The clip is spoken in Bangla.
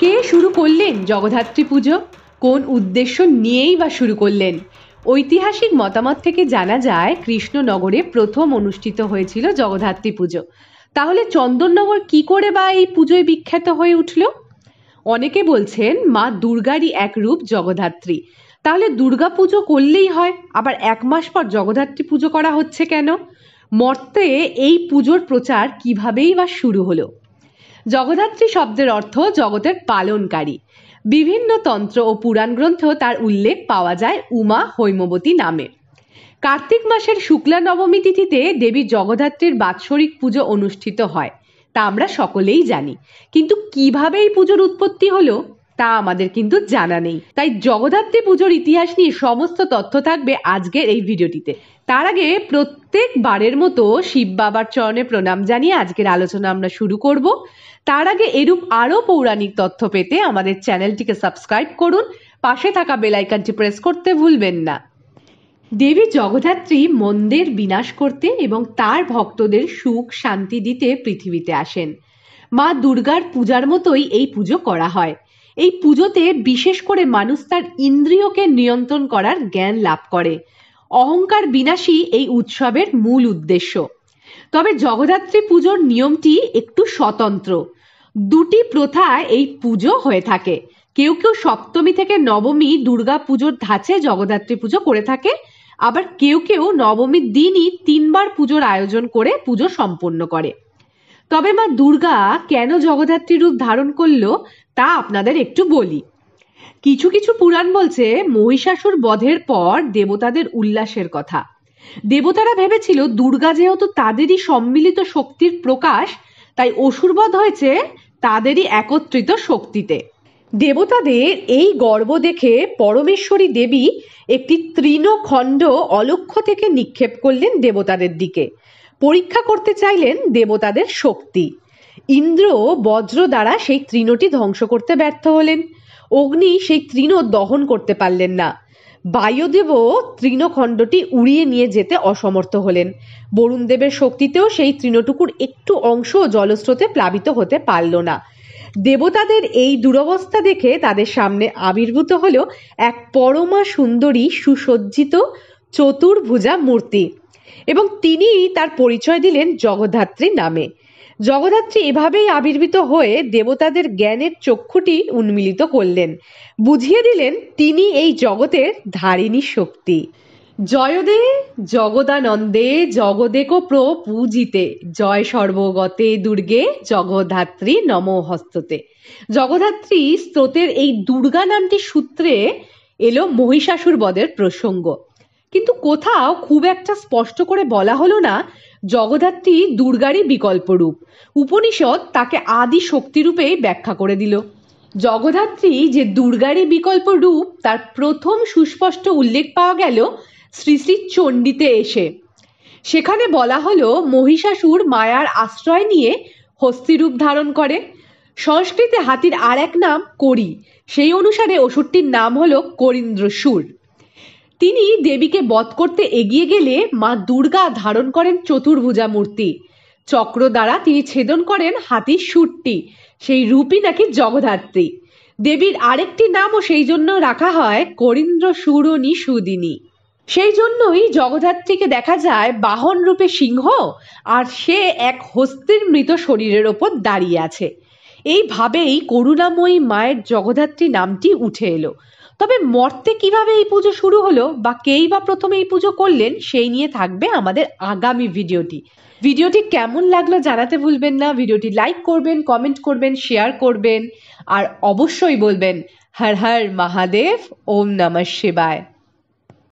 কে শুরু করলেন জগদ্ধাত্রী পুজো কোন উদ্দেশ্য নিয়েই বা শুরু করলেন ঐতিহাসিক মতামত থেকে জানা যায় কৃষ্ণনগরে প্রথম অনুষ্ঠিত হয়েছিল জগদ্ধাত্রী পুজো তাহলে চন্দননগর কি করে বা এই পুজোয় বিখ্যাত হয়ে উঠল অনেকে বলছেন মা দুর্গারই এক রূপ জগদ্ধাত্রী তাহলে দুর্গা পুজো করলেই হয় আবার এক মাস পর জগদ্ধাত্রী পুজো করা হচ্ছে কেন মর্তে এই পুজোর প্রচার কিভাবেই বা শুরু হলো জগদ্ধাত্রী শব্দের অর্থ জগতের পালনকারী বিভিন্ন তন্ত্র ও পুরাণ গ্রন্থ তার উল্লেখ পাওয়া যায় উমা হৈমবতী নামে কার্তিক মাসের শুক্লা নবমী তিথিতে দেবী জগদ্ধাত্রীর বাৎসরিক পুজো অনুষ্ঠিত হয় তা আমরা সকলেই জানি কিন্তু কিভাবে এই পুজোর উৎপত্তি হলো তা আমাদের কিন্তু জানা নেই তাই জগদ্ধাত্রী পুজোর ইতিহাস নিয়ে সমস্ত তথ্য থাকবে আজকের এই ভিডিওটিতে তার আগে প্রত্যেক বারের মতো শিব বাবার চরণে প্রণাম জানিয়ে আজকের আলোচনা আমরা শুরু করব তার আগে এরূপ আরও পৌরাণিক তথ্য পেতে আমাদের চ্যানেলটিকে সাবস্ক্রাইব করুন পাশে থাকা বেলাইকানটি প্রেস করতে ভুলবেন না দেবী জগদ্ধাত্রী মন্দের বিনাশ করতে এবং তার ভক্তদের সুখ শান্তি দিতে পৃথিবীতে আসেন মা দুর্গার পূজার মতোই এই পুজো করা হয় এই পুজোতে বিশেষ করে মানুষ তার ইন্দ্রিয়কে নিয়ন্ত্রণ করার জ্ঞান লাভ করে অহংকার বিনাশী এই উৎসবের মূল উদ্দেশ্য তবে জগদ্ধাত্রী পুজোর নিয়মটি একটু স্বতন্ত্র দুটি প্রথা এই পুজো হয়ে থাকে কেউ কেউ সপ্তমী থেকে নবমী দুর্গা পুজোর ধাঁচে জগদ্ধাত্রী পুজো করে থাকে আবার কেউ কেউ নবমীর দিনই তিনবার পুজোর আয়োজন করে পুজো সম্পন্ন করে তবে মা দুর্গা কেন জগদ্ধাত্রী রূপ ধারণ করল তা আপনাদের একটু বলি কিছু কিছু পুরাণ বলছে মহিষাসুর বধের পর দেবতাদের উল্লাসের কথা দেবতারা ভেবেছিল দুর্গা যেহেতু তাদেরই সম্মিলিত শক্তির প্রকাশ তাই অসুরবধ হয়েছে তাদেরই একত্রিত শক্তিতে দেবতাদের এই গর্ব দেখে পরমেশ্বরী দেবী একটি তৃণখণ্ড অলক্ষ থেকে নিক্ষেপ করলেন দেবতাদের দিকে পরীক্ষা করতে চাইলেন দেবতাদের শক্তি ইন্দ্র বজ্র দ্বারা সেই তৃণটি ধ্বংস করতে ব্যর্থ হলেন অগ্নি সেই তৃণ দহন করতে পারলেন না বায়ুদেবও তৃণখণ্ডটি উড়িয়ে নিয়ে যেতে অসমর্থ হলেন বরুণদেবের শক্তিতেও সেই তৃণটুকুর একটু অংশ জলস্রোতে প্লাবিত হতে পারল না দেবতাদের এই দুরবস্থা দেখে তাদের সামনে আবির্ভূত হল এক পরমা সুন্দরী সুসজ্জিত চতুর্ভুজা মূর্তি এবং তিনিই তার পরিচয় দিলেন জগদ্ধাত্রী নামে জগদ্ধাত্রী এভাবেই আবির্ভূত হয়ে দেবতাদের জ্ঞানের চক্ষুটি উন্মিলিত করলেন বুঝিয়ে দিলেন তিনি এই জগতের ধারিণী শক্তি জয়দে জগদানন্দে জগদেক প্র পূজিতে জয় সর্বগতে দুর্গে জগদ্ধাত্রী নম হস্ততে জগদ্ধাত্রী স্তোতের এই দুর্গা নামটি সূত্রে এলো মহিষাসুর বদের প্রসঙ্গ কিন্তু কোথাও খুব একটা স্পষ্ট করে বলা হলো না জগদ্ধাত্রী দুর্গারই বিকল্প রূপ উপনিষদ তাকে আদি শক্তিরূপে ব্যাখ্যা করে দিল জগদ্ধাত্রী যে দুর্গারই বিকল্প রূপ তার প্রথম সুস্পষ্ট উল্লেখ পাওয়া গেল শ্রী শ্রী চণ্ডীতে এসে সেখানে বলা হলো মহিষাসুর মায়ার আশ্রয় নিয়ে হস্তিরূপ ধারণ করে সংস্কৃতে হাতির আর এক নাম করি সেই অনুসারে অসুরটির নাম হলো করিন্দ্রসুর তিনি দেবীকে বধ করতে এগিয়ে গেলে মা দুর্গা ধারণ করেন চতুর্ভুজা মূর্তি চক্র দ্বারা তিনি ছেদন করেন হাতির সুরটি সেই রূপই নাকি জগধাত্রী দেবীর আরেকটি নামও সেই জন্য রাখা হয় করিন্দ্র সুরণী সুদিনী সেই জন্যই জগধাত্রীকে দেখা যায় বাহন রূপে সিংহ আর সে এক হস্তির মৃত শরীরের ওপর দাঁড়িয়ে আছে এইভাবেই করুণাময়ী মায়ের জগধাত্রী নামটি উঠে এলো তবে মর্তে কিভাবে এই পুজো শুরু হলো বা কেই বা প্রথমে এই পুজো করলেন সেই নিয়ে থাকবে আমাদের আগামী ভিডিওটি ভিডিওটি কেমন লাগলো জানাতে ভুলবেন না ভিডিওটি লাইক করবেন কমেন্ট করবেন শেয়ার করবেন আর অবশ্যই বলবেন হর হর মহাদেব ওম নমঃ শিবায়